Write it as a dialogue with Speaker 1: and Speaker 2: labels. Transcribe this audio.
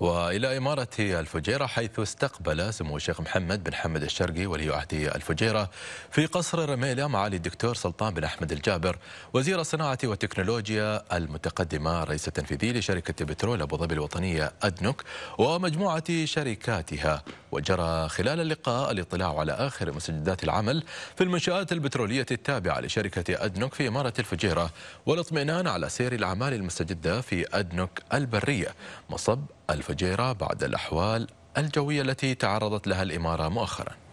Speaker 1: وإلى إمارة الفجيرة حيث استقبل سمو الشيخ محمد بن حمد الشرقي ولي عهد الفجيرة في قصر رميلة معالي الدكتور سلطان بن أحمد الجابر وزير الصناعة والتكنولوجيا المتقدمة رئيس التنفيذي لشركة بترول أبو ظبي الوطنية أدنك ومجموعة شركاتها وجرى خلال اللقاء الاطلاع على آخر مسجدات العمل في المنشآت البترولية التابعة لشركة أدنوك في إمارة الفجيرة والاطمئنان على سير الأعمال المستجدة في أدنوك البرية مصب الفجيرة بعد الأحوال الجوية التي تعرضت لها الإمارة مؤخراً